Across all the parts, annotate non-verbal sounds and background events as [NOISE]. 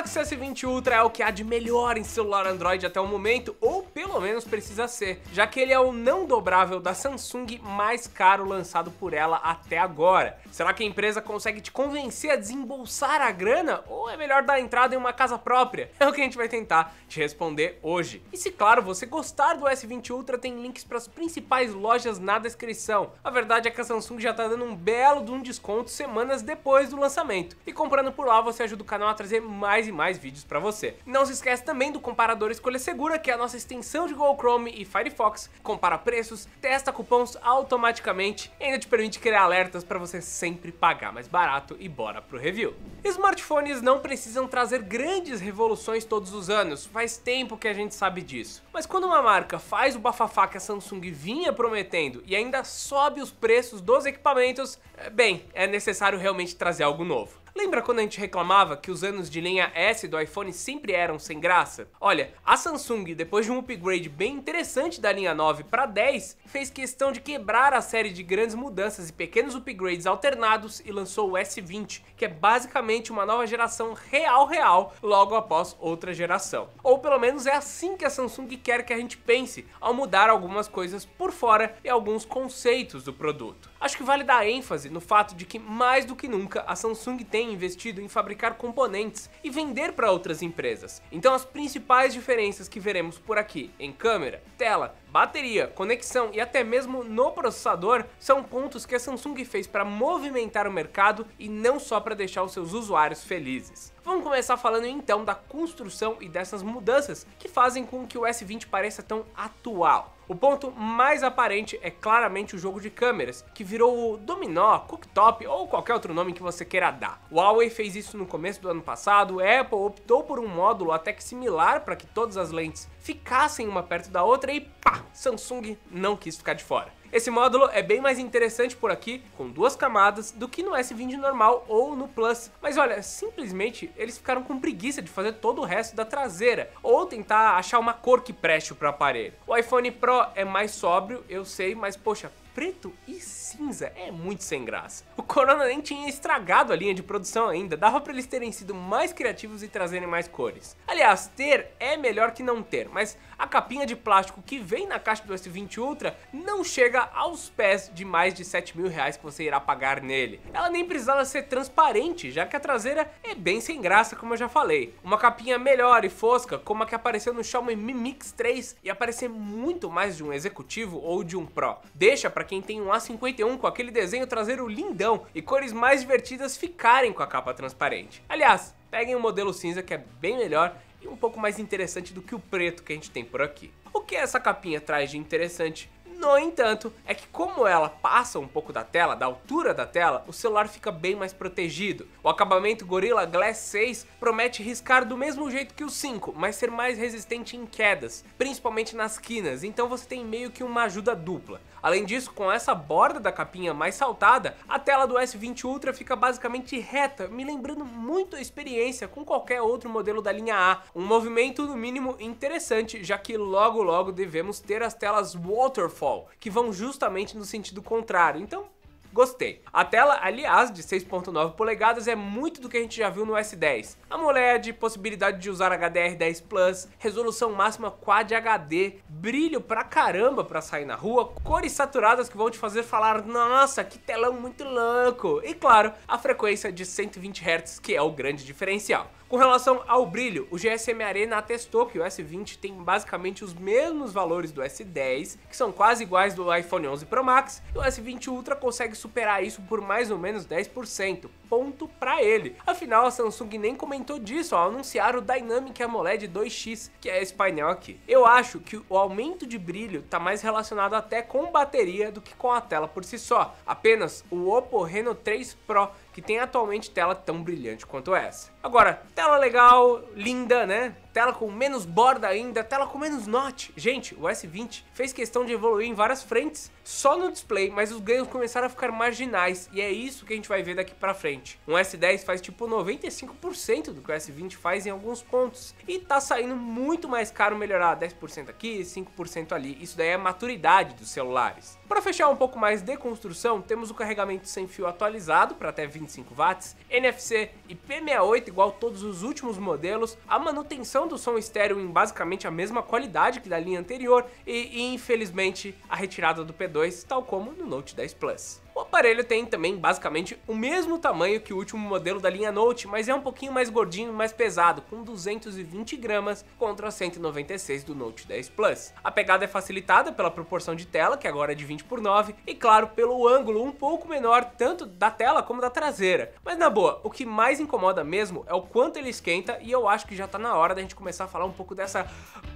Galaxy S20 Ultra é o que há de melhor em celular Android até o momento, ou pelo menos precisa ser, já que ele é o não dobrável da Samsung mais caro lançado por ela até agora. Será que a empresa consegue te convencer a desembolsar a grana ou é melhor dar entrada em uma casa própria? [LAUGHS] É o que a gente vai tentar te responder hoje. E se claro você gostar do S20 Ultra, tem links para as principais lojas na descrição. A verdade é que a Samsung já está dando um belo de um desconto semanas depois do lançamento. E comprando por lá você ajuda o canal a trazer mais e mais vídeos para você. Não se esquece também do comparador escolha segura, que é a nossa extensão versão de Google Chrome e Firefox, compara preços, testa cupons automaticamente e ainda te permite criar alertas para você sempre pagar mais barato e bora pro review. Smartphones não precisam trazer grandes revoluções todos os anos, faz tempo que a gente sabe disso. Mas quando uma marca faz o bafafá que a Samsung vinha prometendo e ainda sobe os preços dos equipamentos, eh, bem, é necessário realmente trazer algo novo. Lembra quando a gente reclamava que os anos de linha S do iPhone sempre eram sem graça? Olha, a Samsung, depois de um upgrade bem interessante da linha 9 para 10, fez questão de quebrar a série de grandes mudanças e pequenos upgrades alternados e lançou o S20, que é basicamente uma nova geração real real logo após outra geração. Ou pelo menos é assim que a Samsung quer que a gente pense ao mudar algumas coisas por fora e alguns conceitos do produto. Acho que vale dar ênfase no fato de que, mais do que nunca, a Samsung tem investido em fabricar componentes e vender para outras empresas. Então, as principais diferenças que veremos por aqui em câmera, tela, bateria, conexão e até mesmo no processador são pontos que a Samsung fez para movimentar o mercado e não só para deixar os seus usuários felizes. Vamos começar falando então da construção e dessas mudanças que fazem com que o S20 pareça tão atual. O ponto mais aparente é claramente o jogo de câmeras, que virou o dominó, cooktop ou qualquer outro nome que você queira dar. O Huawei fez isso no começo do ano passado, a Apple optou por um módulo até que similar para que todas as lentes ficassem uma perto da outra e pá, Samsung não quis ficar de fora. Esse módulo é bem mais interessante por aqui, com duas camadas, do que no S20 normal ou no Plus. Mas olha, simplesmente eles ficaram com preguiça de fazer todo o resto da traseira, ou tentar achar uma cor que preste para o aparelho. O iPhone Pro é mais sóbrio, eu sei, mas poxa, preto e cinza. É muito sem graça. O Corona nem tinha estragado a linha de produção ainda, dava para eles terem sido mais criativos e trazerem mais cores. Aliás, ter é melhor que não ter, mas a capinha de plástico que vem na caixa do S20 Ultra não chega aos pés de mais de 7 mil reais que você irá pagar nele. Ela nem precisava ser transparente, já que a traseira é bem sem graça, como eu já falei. Uma capinha melhor e fosca, como a que apareceu no Xiaomi Mi Mix 3, e aparecer muito mais de um executivo ou de um Pro. Deixa para quem tem um A51 com aquele desenho traseiro lindão e cores mais divertidas ficarem com a capa transparente. Aliás, peguem o um modelo cinza que é bem melhor e um pouco mais interessante do que o preto que a gente tem por aqui. O que essa capinha traz de interessante no entanto, é que como ela passa um pouco da tela, da altura da tela, o celular fica bem mais protegido. O acabamento Gorilla Glass 6 promete riscar do mesmo jeito que o 5, mas ser mais resistente em quedas, principalmente nas quinas, então você tem meio que uma ajuda dupla. Além disso, com essa borda da capinha mais saltada, a tela do S20 Ultra fica basicamente reta, me lembrando muito a experiência com qualquer outro modelo da linha A. Um movimento no mínimo interessante, já que logo logo devemos ter as telas waterfall Fall, que vão justamente no sentido contrário. Então, Gostei. A tela, aliás, de 6.9 polegadas é muito do que a gente já viu no S10. A AMOLED, possibilidade de usar HDR10+, Plus, resolução máxima Quad HD, brilho pra caramba pra sair na rua, cores saturadas que vão te fazer falar nossa, que telão muito louco. E claro, a frequência de 120 Hz que é o grande diferencial. Com relação ao brilho, o GSM Arena atestou que o S20 tem basicamente os mesmos valores do S10, que são quase iguais do iPhone 11 Pro Max, e o S20 Ultra consegue superar isso por mais ou menos 10%, ponto pra ele. Afinal, a Samsung nem comentou disso ao anunciar o Dynamic AMOLED 2X, que é esse painel aqui. Eu acho que o aumento de brilho está mais relacionado até com bateria do que com a tela por si só, apenas o Oppo Reno 3 Pro que tem atualmente tela tão brilhante quanto essa. Agora, tela legal, linda, né? Tela com menos borda ainda, tela com menos notch. Gente, o S20 fez questão de evoluir em várias frentes, só no display, mas os ganhos começaram a ficar marginais e é isso que a gente vai ver daqui para frente. Um S10 faz tipo 95% do que o S20 faz em alguns pontos e tá saindo muito mais caro melhorar 10% aqui, 5% ali. Isso daí é a maturidade dos celulares. Para fechar um pouco mais de construção, temos o carregamento sem fio atualizado para até 25 watts, NFC e P68 igual todos os últimos modelos, a manutenção do som estéreo em basicamente a mesma qualidade que da linha anterior e, e infelizmente a retirada do P2, tal como no Note 10 Plus. O aparelho tem também basicamente o mesmo tamanho que o último modelo da linha Note, mas é um pouquinho mais gordinho e mais pesado, com 220 gramas contra 196 do Note 10 Plus. A pegada é facilitada pela proporção de tela, que agora é de 20 por 9, e claro, pelo ângulo um pouco menor tanto da tela como da traseira. Mas na boa, o que mais incomoda mesmo é o quanto ele esquenta e eu acho que já tá na hora da gente começar a falar um pouco dessa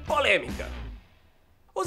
polêmica.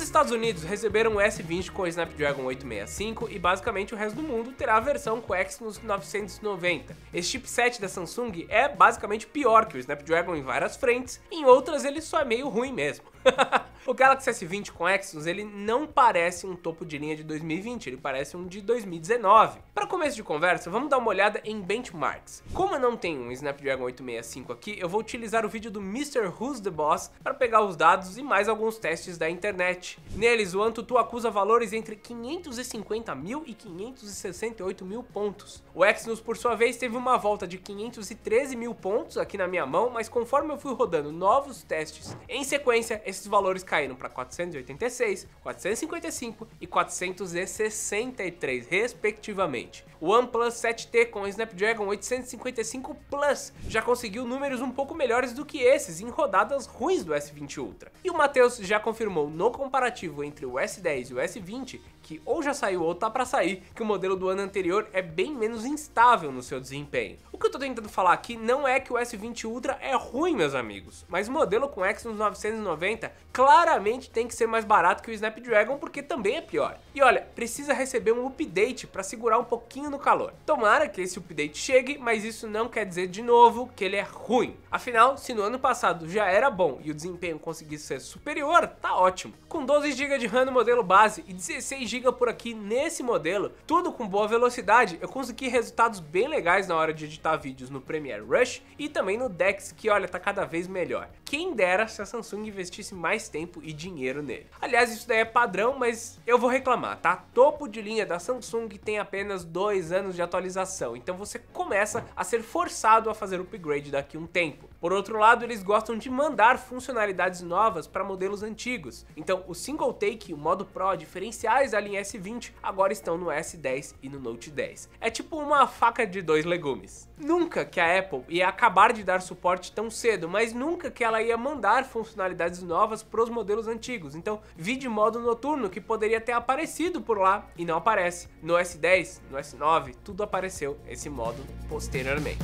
Estados Unidos receberam o S20 com o Snapdragon 865 e basicamente o resto do mundo terá a versão com o Exynos 990. Esse chipset da Samsung é basicamente pior que o Snapdragon em várias frentes, em outras ele só é meio ruim mesmo. [LAUGHS] o Galaxy S20 com Exynos ele não parece um topo de linha de 2020, ele parece um de 2019. Para começo de conversa, vamos dar uma olhada em benchmarks. Como eu não tenho um Snapdragon 865 aqui, eu vou utilizar o vídeo do Mr. Who's the Boss para pegar os dados e mais alguns testes da internet. Neles, o AnTuTu acusa valores entre 550 mil e 568 mil pontos. O Exynos, por sua vez, teve uma volta de 513 mil pontos aqui na minha mão, mas conforme eu fui rodando novos testes em sequência, esses valores caíram para 486, 455 e 463, respectivamente frente. O OnePlus 7T com o Snapdragon 855 Plus já conseguiu números um pouco melhores do que esses em rodadas ruins do S20 Ultra. E o Matheus já confirmou no comparativo entre o S10 e o S20 que ou já saiu ou tá para sair, que o modelo do ano anterior é bem menos instável no seu desempenho. O que eu tô tentando falar aqui não é que o S20 Ultra é ruim, meus amigos, mas o modelo com Exynos 990 claramente tem que ser mais barato que o Snapdragon porque também é pior. E olha, precisa receber um update para segurar um pouquinho pouquinho no calor. Tomara que esse update chegue, mas isso não quer dizer de novo que ele é ruim. Afinal, se no ano passado já era bom e o desempenho conseguisse ser superior, tá ótimo. Com 12 GB de RAM no modelo base e 16 GB por aqui nesse modelo, tudo com boa velocidade, eu consegui resultados bem legais na hora de editar vídeos no Premiere Rush e também no Dex, que olha, tá cada vez melhor. Quem dera se a Samsung investisse mais tempo e dinheiro nele. Aliás, isso daí é padrão, mas eu vou reclamar, tá? Topo de linha da Samsung tem apenas dois dois anos de atualização, então você começa a ser forçado a fazer upgrade daqui a um tempo. Por outro lado, eles gostam de mandar funcionalidades novas para modelos antigos, então o single take e o modo Pro diferenciais da linha S20 agora estão no S10 e no Note 10. É tipo uma faca de dois legumes. Nunca que a Apple ia acabar de dar suporte tão cedo, mas nunca que ela ia mandar funcionalidades novas para os modelos antigos, então vi de modo noturno que poderia ter aparecido por lá e não aparece. No S10, no S9, 9, tudo apareceu esse modo posteriormente.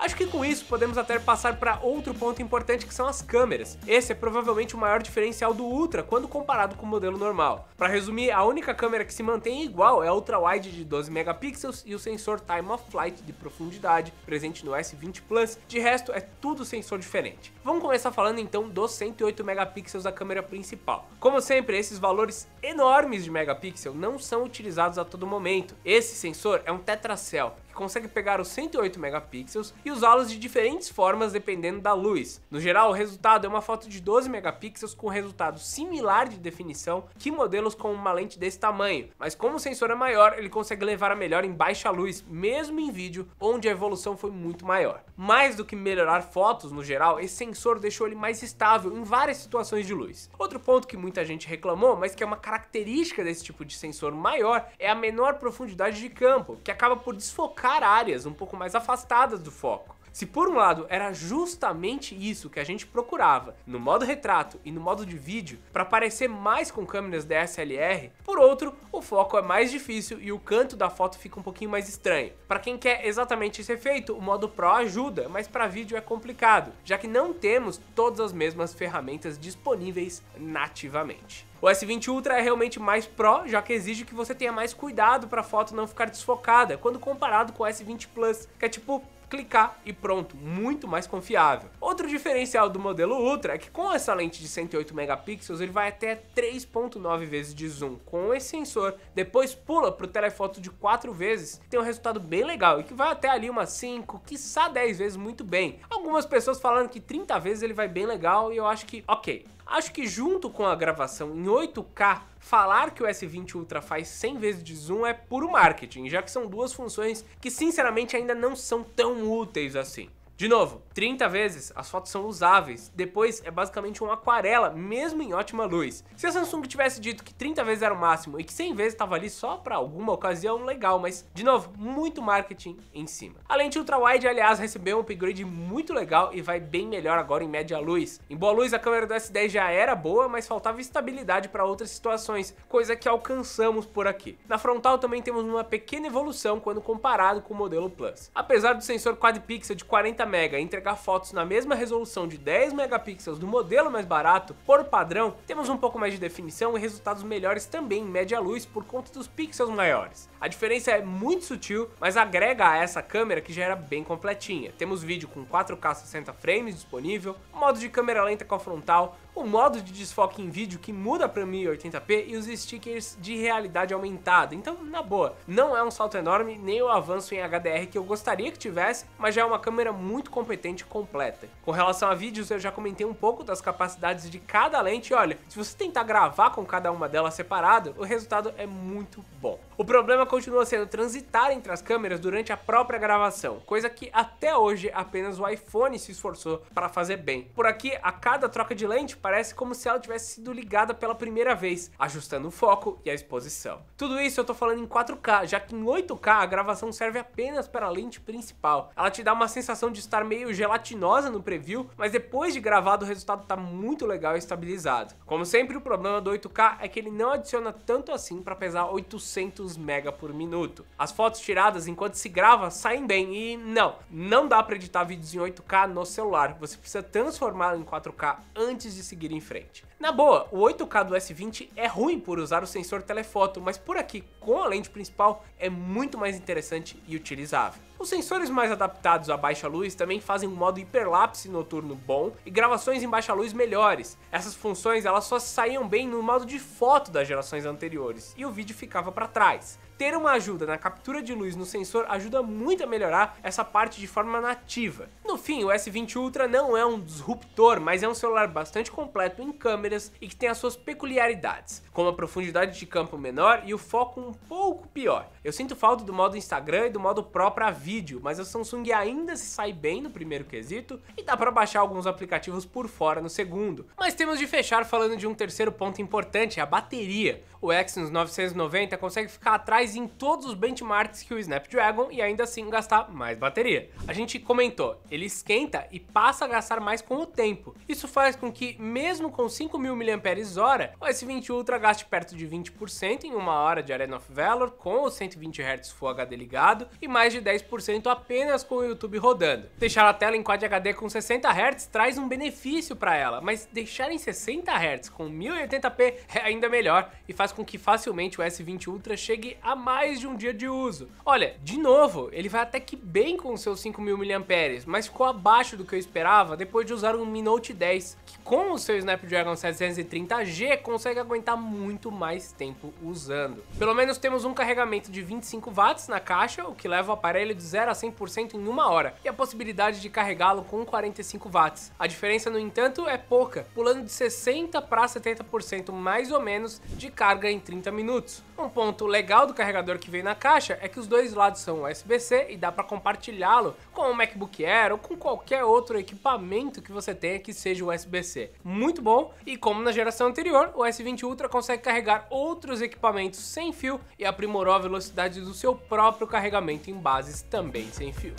Acho que com isso podemos até passar para outro ponto importante que são as câmeras. Esse é provavelmente o maior diferencial do Ultra quando comparado com o modelo normal. Para resumir, a única câmera que se mantém igual é a ultra wide de 12 megapixels e o sensor time of flight de profundidade presente no S20 Plus. De resto, é tudo sensor diferente. Vamos começar falando então dos 108 megapixels da câmera principal. Como sempre, esses valores enormes de megapixel não são utilizados a todo momento. Esse sensor é um tetracel consegue pegar os 108 megapixels e usá-los de diferentes formas dependendo da luz. No geral, o resultado é uma foto de 12 megapixels com resultado similar de definição que modelos com uma lente desse tamanho, mas como o sensor é maior, ele consegue levar a melhor em baixa luz, mesmo em vídeo, onde a evolução foi muito maior. Mais do que melhorar fotos no geral, esse sensor deixou ele mais estável em várias situações de luz. Outro ponto que muita gente reclamou, mas que é uma característica desse tipo de sensor maior, é a menor profundidade de campo, que acaba por desfocar trocar áreas um pouco mais afastadas do foco. Se por um lado era justamente isso que a gente procurava no modo retrato e no modo de vídeo para parecer mais com câmeras DSLR, por outro, o foco é mais difícil e o canto da foto fica um pouquinho mais estranho. Para quem quer exatamente esse efeito, o modo Pro ajuda, mas para vídeo é complicado, já que não temos todas as mesmas ferramentas disponíveis nativamente. O S20 Ultra é realmente mais pro, já que exige que você tenha mais cuidado para a foto não ficar desfocada, quando comparado com o S20 Plus, que é tipo clicar e pronto, muito mais confiável. Outro diferencial do modelo Ultra é que com essa lente de 108 megapixels ele vai até 3.9 vezes de zoom com esse sensor, depois pula para o telefoto de 4 vezes, tem um resultado bem legal e que vai até ali umas 5, quiçá 10 vezes muito bem. Algumas pessoas falando que 30 vezes ele vai bem legal e eu acho que, ok, Acho que junto com a gravação em 8K, falar que o S20 Ultra faz 100 vezes de zoom é puro marketing, já que são duas funções que sinceramente ainda não são tão úteis assim. De novo, 30 vezes as fotos são usáveis, depois é basicamente uma aquarela, mesmo em ótima luz. Se a Samsung tivesse dito que 30 vezes era o máximo e que 100 vezes estava ali só para alguma ocasião, legal, mas de novo, muito marketing em cima. A lente ultra-wide, aliás, recebeu um upgrade muito legal e vai bem melhor agora em média luz. Em boa luz, a câmera do S10 já era boa, mas faltava estabilidade para outras situações, coisa que alcançamos por aqui. Na frontal também temos uma pequena evolução quando comparado com o modelo Plus. Apesar do sensor quad-pixel de 40 mega e entregar fotos na mesma resolução de 10 megapixels do modelo mais barato, por padrão, temos um pouco mais de definição e resultados melhores também em média luz por conta dos pixels maiores. A diferença é muito sutil, mas agrega a essa câmera que já era bem completinha. Temos vídeo com 4K 60 frames disponível, modo de câmera lenta com a frontal, o modo de desfoque em vídeo que muda para 1080p e os stickers de realidade aumentada. Então, na boa, não é um salto enorme, nem o avanço em HDR que eu gostaria que tivesse, mas já é uma câmera muito competente e completa. Com relação a vídeos, eu já comentei um pouco das capacidades de cada lente e olha, se você tentar gravar com cada uma delas separado, o resultado é muito bom. O problema continua sendo transitar entre as câmeras durante a própria gravação, coisa que até hoje apenas o iPhone se esforçou para fazer bem. Por aqui, a cada troca de lente parece como se ela tivesse sido ligada pela primeira vez, ajustando o foco e a exposição. Tudo isso eu tô falando em 4K, já que em 8K a gravação serve apenas para a lente principal. Ela te dá uma sensação de estar meio gelatinosa no preview, mas depois de gravado o resultado tá muito legal e estabilizado. Como sempre, o problema do 8K é que ele não adiciona tanto assim para pesar 800 mega por minuto. As fotos tiradas enquanto se grava saem bem e não, não dá para editar vídeos em 8K no celular. Você precisa transformá-lo em 4K antes de seguir em frente. Na boa, o 8K do S20 é ruim por usar o sensor telefoto, mas por aqui com a lente principal é muito mais interessante e utilizável. Os sensores mais adaptados à baixa luz também fazem um modo hiperlapse noturno bom e gravações em baixa luz melhores. Essas funções elas só saíam bem no modo de foto das gerações anteriores e o vídeo ficava para trás ter uma ajuda na captura de luz no sensor ajuda muito a melhorar essa parte de forma nativa. No fim, o S20 Ultra não é um disruptor, mas é um celular bastante completo em câmeras e que tem as suas peculiaridades, como a profundidade de campo menor e o foco um pouco pior. Eu sinto falta do modo Instagram e do modo Pro para vídeo, mas a Samsung ainda se sai bem no primeiro quesito e dá para baixar alguns aplicativos por fora no segundo. Mas temos de fechar falando de um terceiro ponto importante, a bateria. O Exynos 990 consegue ficar atrás em todos os benchmarks que o Snapdragon e ainda assim gastar mais bateria. A gente comentou, ele esquenta e passa a gastar mais com o tempo. Isso faz com que, mesmo com 5.000 mAh, o S20 Ultra gaste perto de 20% em uma hora de Arena of Valor com o 120 Hz Full HD ligado e mais de 10% apenas com o YouTube rodando. Deixar a tela em Quad HD com 60 Hz traz um benefício para ela, mas deixar em 60 Hz com 1080p é ainda melhor e faz com que facilmente o S20 Ultra chegue a mais de um dia de uso. Olha, de novo, ele vai até que bem com seus 5.000 mAh, mas ficou abaixo do que eu esperava depois de usar um Mi Note 10, que com o seu Snapdragon 730G consegue aguentar muito mais tempo usando. Pelo menos temos um carregamento de 25 watts na caixa, o que leva o aparelho de 0 a 100% em uma hora, e a possibilidade de carregá-lo com 45 watts. A diferença, no entanto, é pouca, pulando de 60 para 70% mais ou menos de carga em 30 minutos. Um ponto legal do carregamento carregador que vem na caixa é que os dois lados são USB-C e dá para compartilhá-lo com o MacBook Air ou com qualquer outro equipamento que você tenha que seja USB-C. Muito bom, e como na geração anterior, o S20 Ultra consegue carregar outros equipamentos sem fio e aprimorou a velocidade do seu próprio carregamento em bases também sem fio.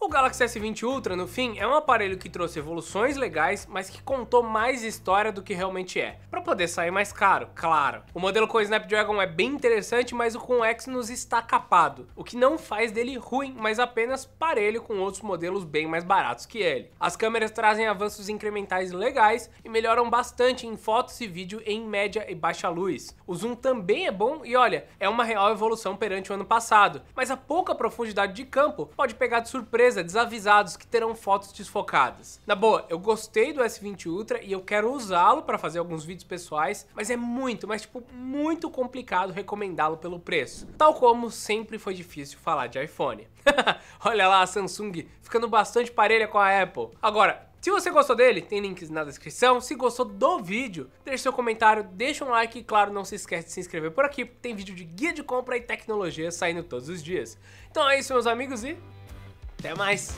O Galaxy S20 Ultra, no fim, é um aparelho que trouxe evoluções legais, mas que contou mais história do que realmente é, para poder sair mais caro, claro. O modelo com o Snapdragon é bem interessante, mas o com o Exynos está capado, o que não faz dele ruim, mas apenas parelho com outros modelos bem mais baratos que ele. As câmeras trazem avanços incrementais legais e melhoram bastante em fotos e vídeo em média e baixa luz. O zoom também é bom e olha, é uma real evolução perante o ano passado, mas a pouca profundidade de campo pode pegar de surpresa desavisados que terão fotos desfocadas. Na boa, eu gostei do S20 Ultra e eu quero usá-lo para fazer alguns vídeos pessoais, mas é muito, mas tipo, muito complicado recomendá-lo pelo preço. Tal como sempre foi difícil falar de iPhone. [LAUGHS] Olha lá a Samsung ficando bastante parelha com a Apple. Agora, se você gostou dele, tem links na descrição. Se gostou do vídeo, deixe seu comentário, deixe um like e claro, não se esquece de se inscrever por aqui, porque tem vídeo de guia de compra e tecnologia saindo todos os dias. Então é isso, meus amigos, e até mais!